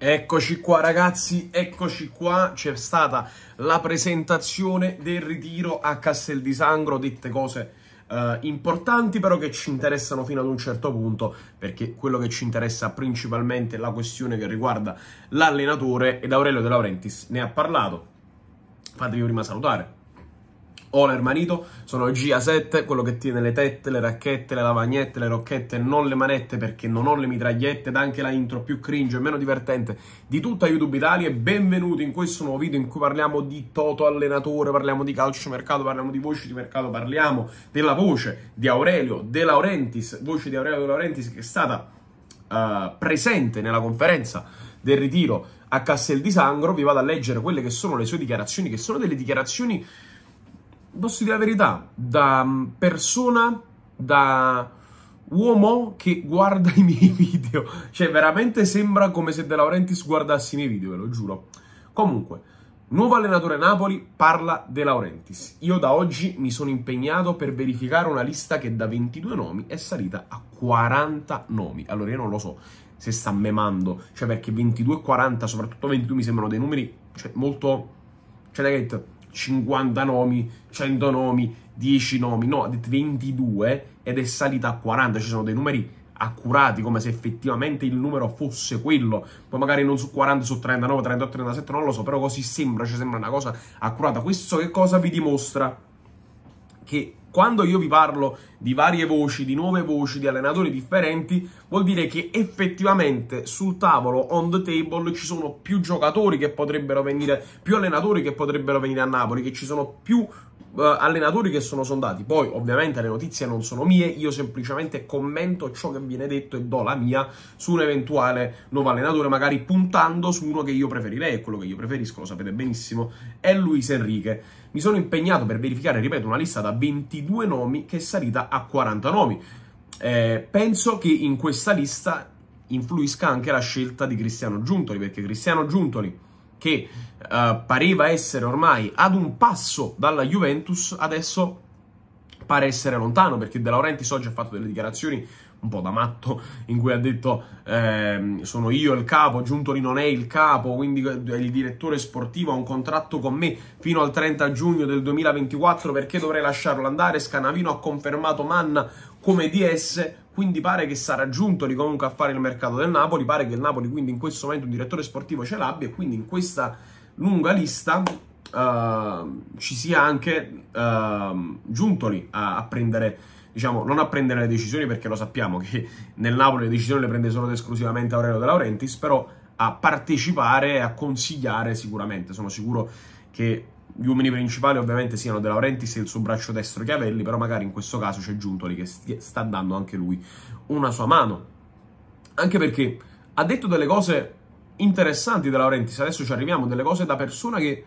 Eccoci qua ragazzi, eccoci qua, c'è stata la presentazione del ritiro a Castel di Sangro, dette cose eh, importanti però che ci interessano fino ad un certo punto perché quello che ci interessa principalmente è la questione che riguarda l'allenatore ed Aurelio De Laurentiis ne ha parlato. Fatevi prima salutare. Oler Marito, sono GA7, quello che tiene le tette, le racchette, le lavagnette, le rocchette, non le manette perché non ho le mitragliette ed anche la intro più cringe e meno divertente di tutta YouTube Italia e benvenuti in questo nuovo video in cui parliamo di Toto allenatore, parliamo di calcio mercato, parliamo di voci di mercato, parliamo della voce di Aurelio De Laurentiis, voce di Aurelio De Laurentiis che è stata uh, presente nella conferenza del ritiro a Castel di Sangro, vi vado a leggere quelle che sono le sue dichiarazioni, che sono delle dichiarazioni posso dire la verità, da mm, persona, da uomo che guarda i miei video. Cioè, veramente sembra come se De Laurentiis guardassi i miei video, ve lo giuro. Comunque, nuovo allenatore Napoli parla De Laurentiis. Io da oggi mi sono impegnato per verificare una lista che da 22 nomi è salita a 40 nomi. Allora, io non lo so se sta memando, cioè perché 22 e 40, soprattutto 22, mi sembrano dei numeri cioè, molto... Cioè, 50 nomi, 100 nomi, 10 nomi, no, ha detto 22 ed è salita a 40, ci sono dei numeri accurati come se effettivamente il numero fosse quello, poi magari non su 40, su 39, 38, 37, non lo so, però così sembra, ci sembra una cosa accurata. Questo che cosa vi dimostra? Che quando io vi parlo di varie voci, di nuove voci, di allenatori differenti, vuol dire che effettivamente sul tavolo, on the table, ci sono più giocatori che potrebbero venire, più allenatori che potrebbero venire a Napoli, che ci sono più eh, allenatori che sono sondati. Poi, ovviamente, le notizie non sono mie, io semplicemente commento ciò che viene detto e do la mia su un eventuale nuovo allenatore, magari puntando su uno che io preferirei, e quello che io preferisco, lo sapete benissimo, è Luis Enrique. Mi sono impegnato per verificare, ripeto, una lista da 22 nomi che è salita a 40 nomi. Eh, penso che in questa lista influisca anche la scelta di Cristiano Giuntoli, perché Cristiano Giuntoli che eh, pareva essere ormai ad un passo dalla Juventus, adesso pare essere lontano, perché De Laurentiis oggi ha fatto delle dichiarazioni un po' da matto, in cui ha detto eh, sono io il capo, Giuntoli non è il capo, quindi il direttore sportivo ha un contratto con me fino al 30 giugno del 2024, perché dovrei lasciarlo andare? Scanavino ha confermato Manna come DS, quindi pare che sarà Giuntoli comunque a fare il mercato del Napoli, pare che il Napoli quindi in questo momento un direttore sportivo ce l'abbia e quindi in questa lunga lista uh, ci sia anche uh, Giuntoli a, a prendere diciamo, non a prendere le decisioni perché lo sappiamo che nel Napoli le decisioni le prende solo ed esclusivamente Aurelio De Laurentiis, però a partecipare e a consigliare sicuramente. Sono sicuro che gli uomini principali ovviamente siano De Laurentiis e il suo braccio destro Chiavelli, però magari in questo caso c'è Giuntoli che sta dando anche lui una sua mano. Anche perché ha detto delle cose interessanti De Laurentiis, adesso ci arriviamo, delle cose da persona che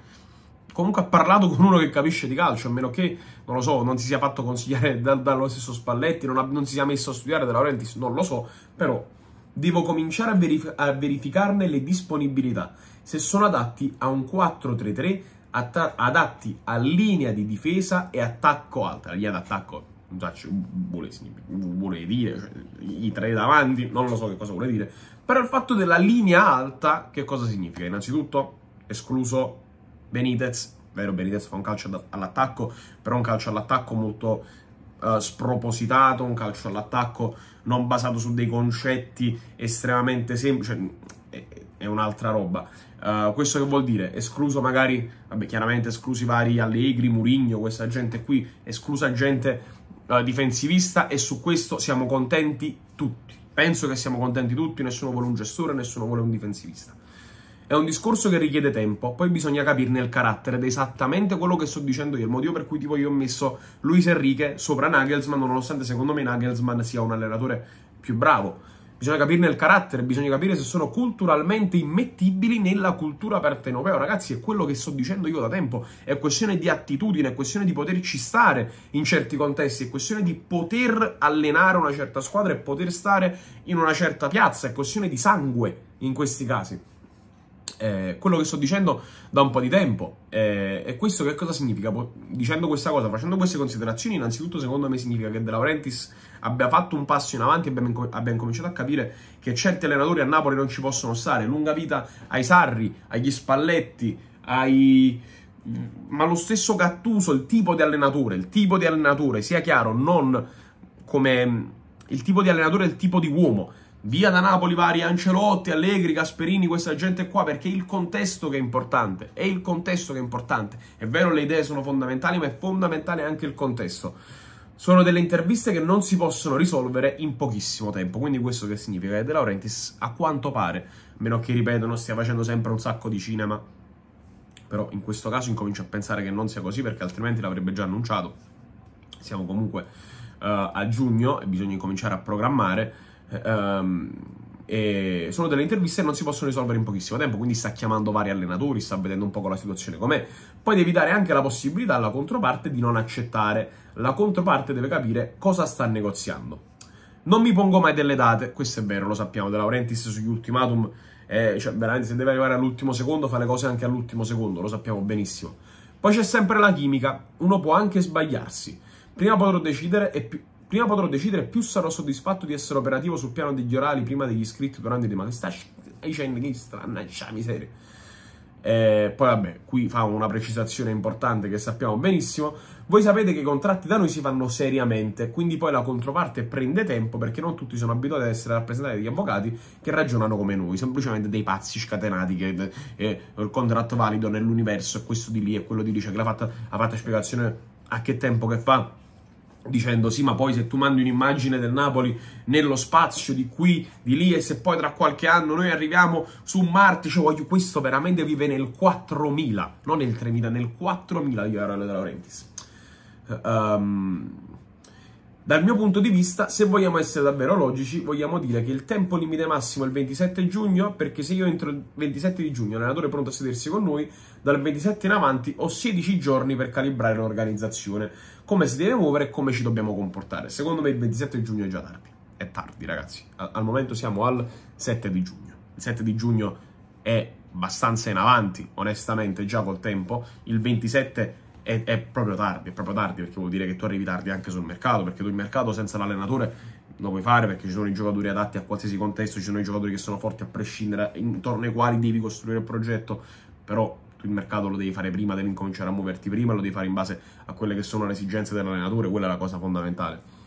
comunque ha parlato con uno che capisce di calcio, a meno che, non lo so, non si sia fatto consigliare da, dallo stesso Spalletti, non, ha, non, si sia messo a studiare da Laurentiis, non lo so, però devo cominciare a, verif- a verificarne le disponibilità, se sono adatti a un 4-3-3, adatti a linea di difesa e attacco alta, la linea d'attacco vuole, vuole dire, cioè, i tre davanti, non lo so che cosa vuole dire, però il fatto della linea alta, che cosa significa? Innanzitutto, escluso Benitez, vero Benitez fa un calcio all'attacco, però un calcio all'attacco molto uh, spropositato, un calcio all'attacco non basato su dei concetti estremamente semplici, cioè, è, è un'altra roba. Uh, questo che vuol dire? Escluso magari, vabbè chiaramente esclusi vari Allegri, Murigno, questa gente qui, esclusa gente uh, difensivista e su questo siamo contenti tutti. Penso che siamo contenti tutti, nessuno vuole un gestore, nessuno vuole un difensivista. È un discorso che richiede tempo, poi bisogna capirne il carattere ed è esattamente quello che sto dicendo io, il motivo per cui tipo io ho messo Luis Enrique sopra Nagelsmann, nonostante secondo me Nagelsmann sia un allenatore più bravo. Bisogna capirne il carattere, bisogna capire se sono culturalmente immettibili nella cultura partenopea. Ragazzi, è quello che sto dicendo io da tempo. È questione di attitudine, è questione di poterci stare in certi contesti, è questione di poter allenare una certa squadra e poter stare in una certa piazza, è questione di sangue in questi casi. Eh, quello che sto dicendo da un po' di tempo. Eh, e questo che cosa significa? Dicendo questa cosa, facendo queste considerazioni, innanzitutto secondo me significa che De Laurentiis abbia fatto un passo in avanti e abbia, inco- abbia incominciato a capire che certi allenatori a Napoli non ci possono stare. Lunga vita ai Sarri, agli Spalletti, ai mm, ma lo stesso Gattuso, il tipo di allenatore, il tipo di allenatore, sia chiaro, non come mm, il tipo di allenatore, il tipo di uomo via da Napoli vari Ancelotti, Allegri, Gasperini, questa gente qua, perché è il contesto che è importante, è il contesto che è importante. È vero le idee sono fondamentali, ma è fondamentale anche il contesto. Sono delle interviste che non si possono risolvere in pochissimo tempo, quindi questo che significa? Che De Laurentiis, a quanto pare, meno che, ripeto, non stia facendo sempre un sacco di cinema, però in questo caso incomincio a pensare che non sia così, perché altrimenti l'avrebbe già annunciato. Siamo comunque uh, a giugno e bisogna cominciare a programmare. Um, sono delle interviste che non si possono risolvere in pochissimo tempo, quindi sta chiamando vari allenatori, sta vedendo un po' la situazione com'è. Poi devi dare anche la possibilità alla controparte di non accettare. La controparte deve capire cosa sta negoziando. Non mi pongo mai delle date, questo è vero, lo sappiamo, De Laurentiis sugli ultimatum, eh, cioè veramente se deve arrivare all'ultimo secondo fa le cose anche all'ultimo secondo, lo sappiamo benissimo. Poi c'è sempre la chimica, uno può anche sbagliarsi. Prima potrò decidere e più, Prima potrò decidere, più sarò soddisfatto di essere operativo sul piano degli orali prima degli iscritti durante le manifestazioni. Stai dicendo che stranaccia miseria. Eh, poi vabbè, qui fa una precisazione importante che sappiamo benissimo. Voi sapete che i contratti da noi si fanno seriamente, quindi poi la controparte prende tempo perché non tutti sono abituati ad essere rappresentati dagli avvocati che ragionano come noi, semplicemente dei pazzi scatenati che eh, il contratto valido nell'universo è questo di lì e quello di lì, cioè che l'ha fatta, ha fatto spiegazione a che tempo che fa dicendo sì ma poi se tu mandi un'immagine del Napoli nello spazio di qui, di lì e se poi tra qualche anno noi arriviamo su Marte, cioè voglio questo veramente vive nel 4000, non nel 3000, nel 4000 di Aurelio De Laurentiis. Um, dal mio punto di vista, se vogliamo essere davvero logici, vogliamo dire che il tempo limite massimo è il 27 giugno, perché se io entro il 27 di giugno l'allenatore è pronto a sedersi con noi, dal 27 in avanti ho 16 giorni per calibrare l'organizzazione come si deve muovere e come ci dobbiamo comportare. Secondo me il 27 giugno è già tardi. È tardi, ragazzi. Al momento siamo al 7 di giugno. Il 7 di giugno è abbastanza in avanti, onestamente, già col tempo. Il 27 è, è proprio tardi, è proprio tardi perché vuol dire che tu arrivi tardi anche sul mercato, perché tu il mercato senza l'allenatore lo puoi fare perché ci sono i giocatori adatti a qualsiasi contesto, ci sono i giocatori che sono forti a prescindere, intorno ai quali devi costruire il progetto, però tu il mercato lo devi fare prima, devi incominciare a muoverti prima, lo devi fare in base a quelle che sono le esigenze dell'allenatore, quella è la cosa fondamentale.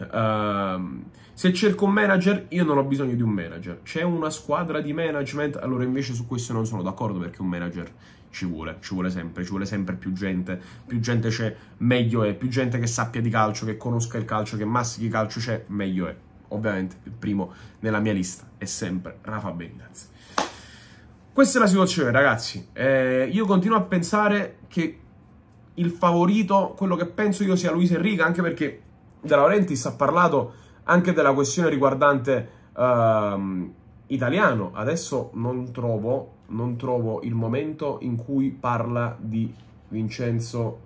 Uh, se cerco un manager, io non ho bisogno di un manager. C'è una squadra di management, allora invece su questo non sono d'accordo perché un manager ci vuole, ci vuole sempre, ci vuole sempre più gente, più gente c'è, meglio è, più gente che sappia di calcio, che conosca il calcio, che massichi calcio c'è, meglio è. Ovviamente il primo nella mia lista è sempre Rafa Benitez. Questa è la situazione, ragazzi. Eh, io continuo a pensare che il favorito, quello che penso io sia Luis Enrica, anche perché De Laurentiis ha parlato anche della questione riguardante uh, italiano. Adesso non trovo, non trovo il momento in cui parla di Vincenzo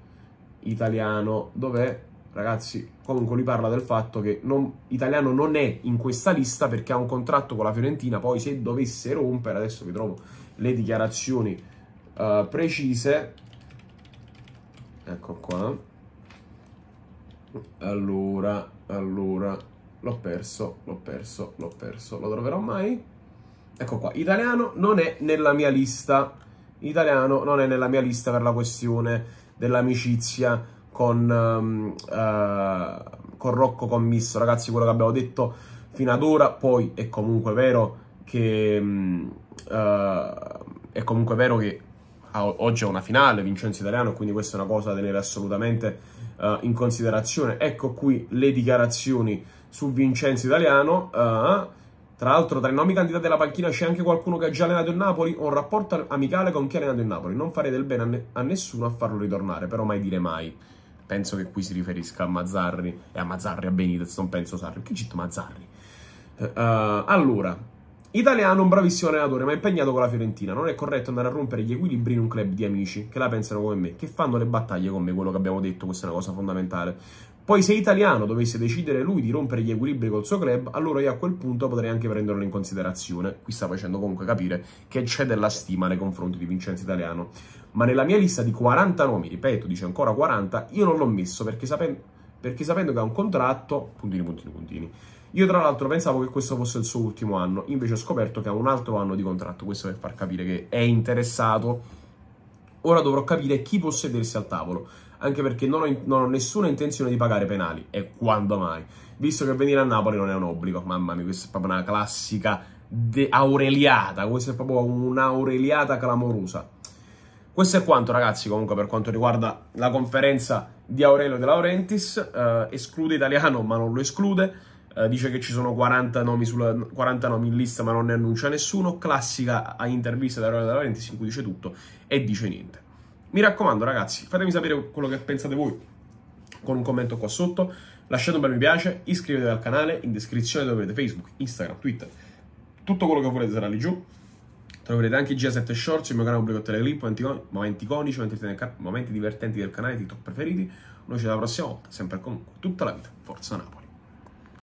Italiano. Dov'è? ragazzi, comunque lui parla del fatto che non, Italiano non è in questa lista perché ha un contratto con la Fiorentina, poi se dovesse rompere, adesso vi trovo le dichiarazioni uh, precise, ecco qua, allora, allora, l'ho perso, l'ho perso, l'ho perso, lo troverò mai? Ecco qua, Italiano non è nella mia lista, Italiano non è nella mia lista per la questione dell'amicizia con, um, uh, con Rocco Commisso. Ragazzi, quello che abbiamo detto fino ad ora, poi è comunque vero che... Um, uh, è comunque vero che oggi è una finale, Vincenzo Italiano, quindi questa è una cosa da tenere assolutamente uh, in considerazione. Ecco qui le dichiarazioni su Vincenzo Italiano. Uh, tra l'altro, tra i nomi candidati alla panchina c'è anche qualcuno che ha già allenato il Napoli. Ho un rapporto amicale con chi ha allenato il Napoli. Non farei del bene a, ne a nessuno a farlo ritornare, però mai dire mai. Penso che qui si riferisca a Mazzarri e a Mazzarri, a Benitez, non penso Sarri. Che città Mazzarri? Uh, allora, italiano, un bravissimo allenatore, ma impegnato con la Fiorentina. Non è corretto andare a rompere gli equilibri in un club di amici che la pensano come me, che fanno le battaglie con me, quello che abbiamo detto, questa è una cosa fondamentale. Poi se italiano dovesse decidere lui di rompere gli equilibri col suo club, allora io a quel punto potrei anche prenderlo in considerazione. Qui sta facendo comunque capire che c'è della stima nei confronti di Vincenzo Italiano ma nella mia lista di 40 nomi, ripeto, dice ancora 40, io non l'ho messo perché, sapen perché sapendo che ha un contratto, puntini, puntini, puntini. Io tra l'altro pensavo che questo fosse il suo ultimo anno, invece ho scoperto che ha un altro anno di contratto, questo per far capire che è interessato. Ora dovrò capire chi può sedersi al tavolo, anche perché non ho, non ho, nessuna intenzione di pagare penali, e quando mai, visto che venire a Napoli non è un obbligo, mamma mia, questa è proprio una classica aureliata, questa è proprio un'aureliata clamorosa. Questo è quanto ragazzi comunque per quanto riguarda la conferenza di Aurelio De Laurentiis, eh, esclude italiano ma non lo esclude, eh, dice che ci sono 40 nomi, sulla, 40 nomi, in lista ma non ne annuncia nessuno, classica intervista di Aurelio De Laurentiis in cui dice tutto e dice niente. Mi raccomando ragazzi, fatemi sapere quello che pensate voi con un commento qua sotto, lasciate un bel mi piace, iscrivetevi al canale, in descrizione dove avete Facebook, Instagram, Twitter, tutto quello che volete sarà lì giù. Troverete anche G7 Shorts, il mio canale pubblico teleclip, momenti iconici, momenti divertenti del canale, TikTok preferiti. Noi ci vediamo la prossima volta, sempre e comunque, tutta la vita. Forza Napoli!